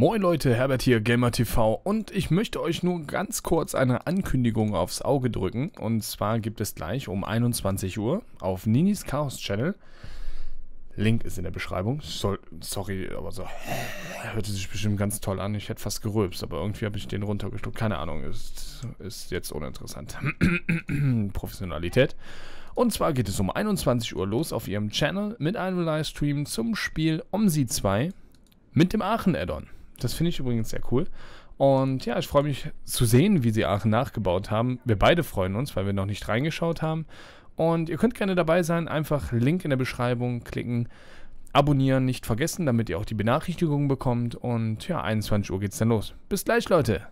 Moin Leute, Herbert hier, GamerTV und ich möchte euch nur ganz kurz eine Ankündigung aufs Auge drücken. Und zwar gibt es gleich um 21 Uhr auf Ninis Chaos Channel, Link ist in der Beschreibung, Soll, sorry, aber so, hörte sich bestimmt ganz toll an, ich hätte fast gerülpst, aber irgendwie habe ich den runtergeschluckt, keine Ahnung, ist, ist jetzt uninteressant. Professionalität. Und zwar geht es um 21 Uhr los auf ihrem Channel mit einem Livestream zum Spiel Omsi 2 mit dem Aachen-Addon. Das finde ich übrigens sehr cool. Und ja, ich freue mich zu sehen, wie sie Aachen nachgebaut haben. Wir beide freuen uns, weil wir noch nicht reingeschaut haben. Und ihr könnt gerne dabei sein. Einfach Link in der Beschreibung klicken. Abonnieren nicht vergessen, damit ihr auch die Benachrichtigungen bekommt. Und ja, 21 Uhr geht's dann los. Bis gleich, Leute.